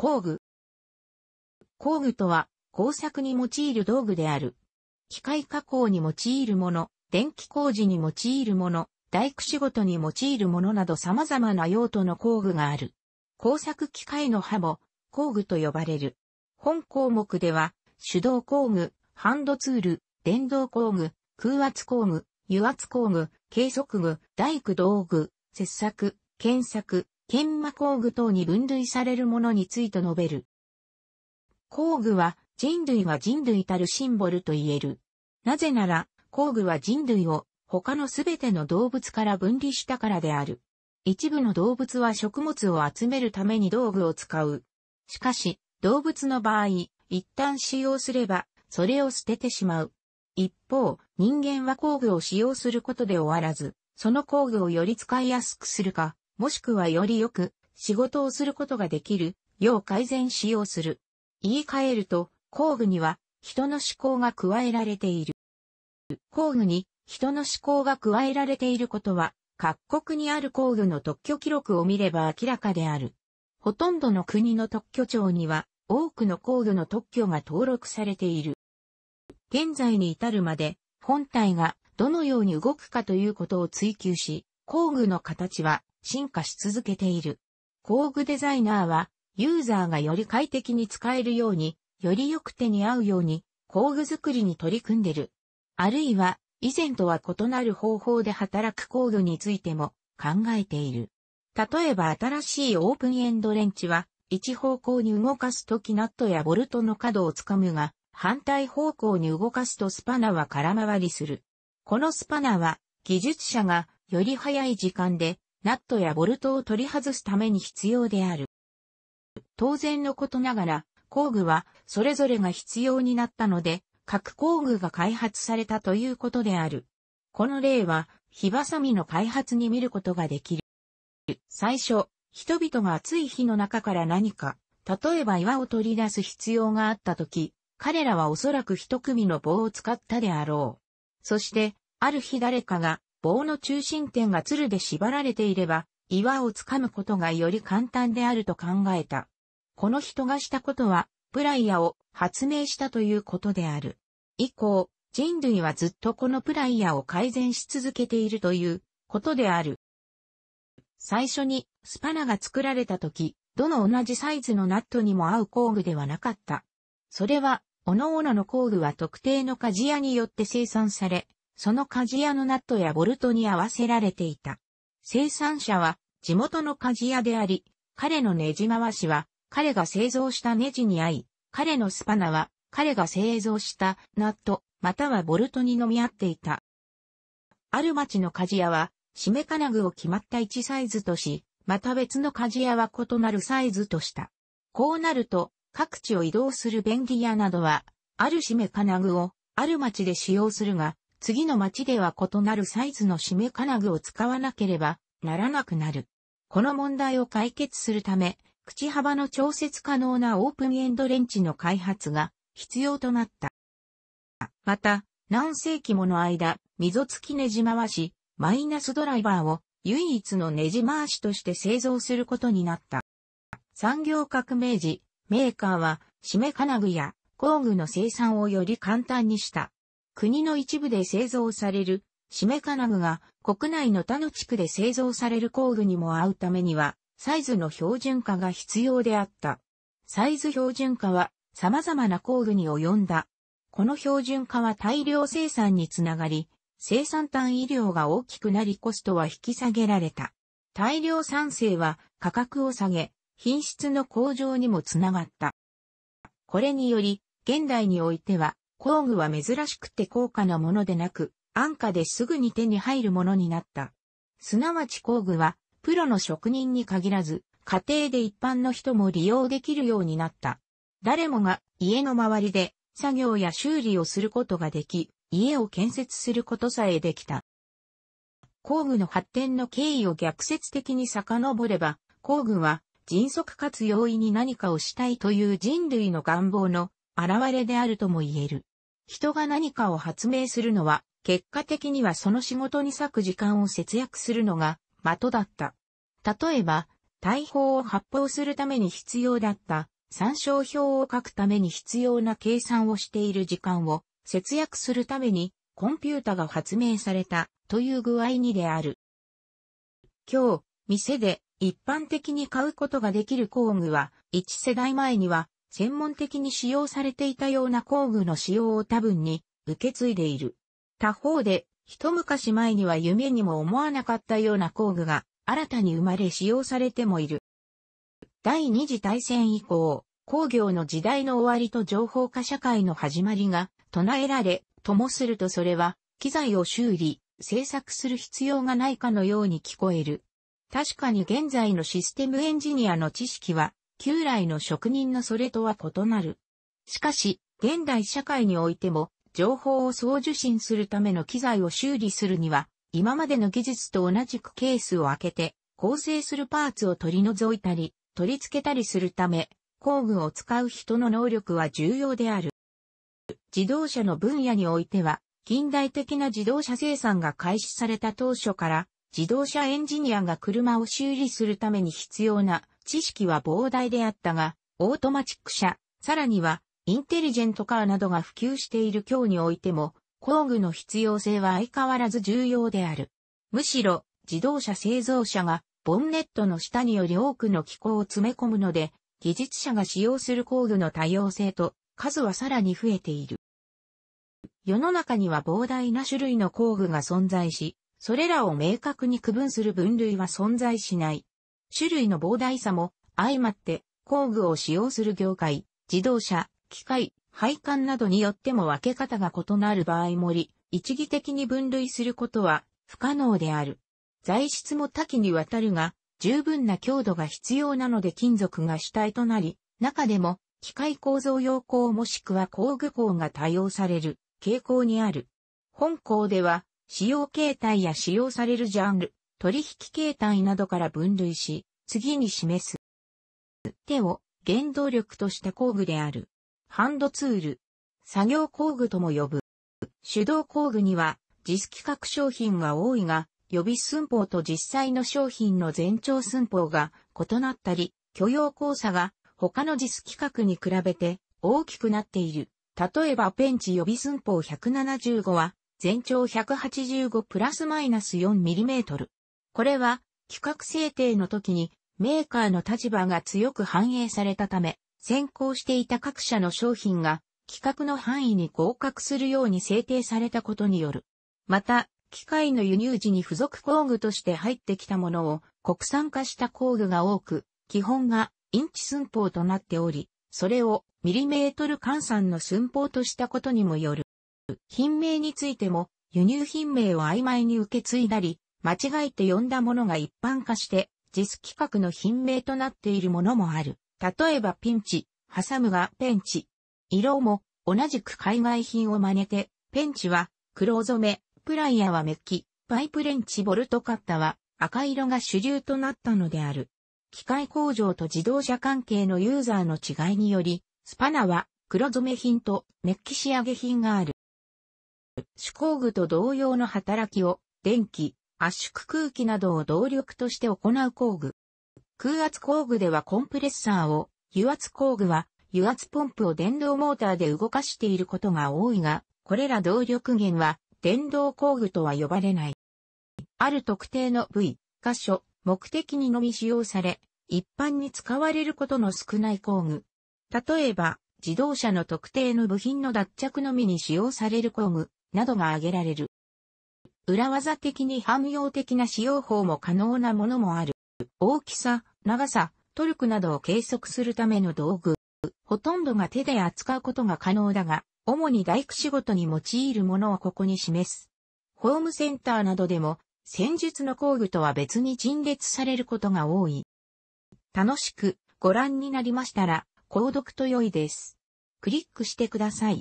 工具。工具とは、工作に用いる道具である。機械加工に用いるもの、電気工事に用いるもの、大工仕事に用いるものなど様々な用途の工具がある。工作機械の刃も、工具と呼ばれる。本項目では、手動工具、ハンドツール、電動工具、空圧工具、油圧工具、計測具、大工道具、切削、検索、研磨工具等に分類されるものについて述べる。工具は人類が人類たるシンボルと言える。なぜなら、工具は人類を他のすべての動物から分離したからである。一部の動物は食物を集めるために道具を使う。しかし、動物の場合、一旦使用すれば、それを捨ててしまう。一方、人間は工具を使用することで終わらず、その工具をより使いやすくするか、もしくはよりよく仕事をすることができるよう改善しようする。言い換えると、工具には人の思考が加えられている。工具に人の思考が加えられていることは、各国にある工具の特許記録を見れば明らかである。ほとんどの国の特許庁には、多くの工具の特許が登録されている。現在に至るまで、本体がどのように動くかということを追求し、工具の形は進化し続けている。工具デザイナーは、ユーザーがより快適に使えるように、より良く手に合うように、工具作りに取り組んでる。あるいは、以前とは異なる方法で働く工具についても考えている。例えば新しいオープンエンドレンチは、一方向に動かすときナットやボルトの角をつかむが、反対方向に動かすとスパナは空回りする。このスパナは、技術者がより早い時間でナットやボルトを取り外すために必要である。当然のことながら、工具はそれぞれが必要になったので、各工具が開発されたということである。この例は、火バサみの開発に見ることができる。最初、人々が暑い火の中から何か、例えば岩を取り出す必要があった時、彼らはおそらく一組の棒を使ったであろう。そして、ある日誰かが棒の中心点が鶴で縛られていれば、岩をつかむことがより簡単であると考えた。この人がしたことは、プライヤを発明したということである。以降、人類はずっとこのプライヤを改善し続けているということである。最初にスパナが作られた時、どの同じサイズのナットにも合う工具ではなかった。それは、各々の工具は特定の鍛冶屋によって生産され、その鍛冶屋のナットやボルトに合わせられていた。生産者は地元の鍛冶屋であり、彼のネジ回しは彼が製造したネジに合い、彼のスパナは彼が製造したナット、またはボルトに飲み合っていた。ある町の鍛冶屋は、締め金具を決まった1サイズとし、また別の鍛冶屋は異なるサイズとした。こうなると、各地を移動する便利屋などは、ある締め金具を、ある町で使用するが、次の町では異なるサイズの締め金具を使わなければならなくなる。この問題を解決するため、口幅の調節可能なオープンエンドレンチの開発が必要となった。また、何世紀もの間、溝付きネジ回し、マイナスドライバーを唯一のネジ回しとして製造することになった。産業革命時、メーカーは締め金具や工具の生産をより簡単にした。国の一部で製造される、しめ金具が国内の他の地区で製造される工具にも合うためには、サイズの標準化が必要であった。サイズ標準化は様々な工具に及んだ。この標準化は大量生産につながり、生産単位量が大きくなりコストは引き下げられた。大量産生は価格を下げ、品質の向上にもつながった。これにより、現代においては工具は珍しくて高価なものでなく、安価ですぐに手に入るものになった。すなわち工具は、プロの職人に限らず、家庭で一般の人も利用できるようになった。誰もが家の周りで作業や修理をすることができ、家を建設することさえできた。工具の発展の経緯を逆説的に遡れば、工具は迅速かつ容易に何かをしたいという人類の願望の現れであるとも言える。人が何かを発明するのは、結果的にはその仕事に割く時間を節約するのが、的だった。例えば、大砲を発砲するために必要だった、参照表を書くために必要な計算をしている時間を節約するためにコンピュータが発明されたという具合にである。今日、店で一般的に買うことができる工具は一世代前には専門的に使用されていたような工具の使用を多分に受け継いでいる。他方で、一昔前には夢にも思わなかったような工具が新たに生まれ使用されてもいる。第二次大戦以降、工業の時代の終わりと情報化社会の始まりが唱えられ、ともするとそれは、機材を修理、制作する必要がないかのように聞こえる。確かに現在のシステムエンジニアの知識は旧来の職人のそれとは異なる。しかし、現代社会においても、情報を送受信するための機材を修理するには、今までの技術と同じくケースを開けて、構成するパーツを取り除いたり、取り付けたりするため、工具を使う人の能力は重要である。自動車の分野においては、近代的な自動車生産が開始された当初から、自動車エンジニアが車を修理するために必要な知識は膨大であったが、オートマチック車、さらには、インテリジェントカーなどが普及している今日においても、工具の必要性は相変わらず重要である。むしろ、自動車製造者が、ボンネットの下により多くの機構を詰め込むので、技術者が使用する工具の多様性と、数はさらに増えている。世の中には膨大な種類の工具が存在し、それらを明確に区分する分類は存在しない。種類の膨大さも相まって工具を使用する業界、自動車、機械、配管などによっても分け方が異なる場合もり、一義的に分類することは不可能である。材質も多岐にわたるが、十分な強度が必要なので金属が主体となり、中でも機械構造用工もしくは工具工が多用される傾向にある。本項では使用形態や使用されるジャンル、取引形態などから分類し、次に示す。手を原動力とした工具である。ハンドツール。作業工具とも呼ぶ。手動工具には、実規格商品が多いが、予備寸法と実際の商品の全長寸法が異なったり、許容交差が他の実規格に比べて大きくなっている。例えばペンチ予備寸法175は全長185プラスマイナス4トル。これは、企画制定の時に、メーカーの立場が強く反映されたため、先行していた各社の商品が、企画の範囲に合格するように制定されたことによる。また、機械の輸入時に付属工具として入ってきたものを国産化した工具が多く、基本がインチ寸法となっており、それをミリメートル換算の寸法としたことにもよる。品名についても輸入品名を曖昧に受け継いだり、間違えて呼んだものが一般化して、実 i 規格の品名となっているものもある。例えばピンチ、ハサムがペンチ。色も同じく海外品を真似て、ペンチは黒染め、プライヤーはメッキ、パイプレンチボルトカッタは赤色が主流となったのである。機械工場と自動車関係のユーザーの違いにより、スパナは黒染め品とメッキ仕上げ品がある。手工具と同様の働きを電気、圧縮空気などを動力として行う工具。空圧工具ではコンプレッサーを、油圧工具は油圧ポンプを電動モーターで動かしていることが多いが、これら動力源は電動工具とは呼ばれない。ある特定の部位、箇所、目的にのみ使用され、一般に使われることの少ない工具。例えば、自動車の特定の部品の脱着のみに使用される工具などが挙げられる。裏技的に汎用的な使用法も可能なものもある。大きさ、長さ、トルクなどを計測するための道具。ほとんどが手で扱うことが可能だが、主に大工仕事に用いるものをここに示す。ホームセンターなどでも、戦術の工具とは別に陳列されることが多い。楽しくご覧になりましたら、購読と良いです。クリックしてください。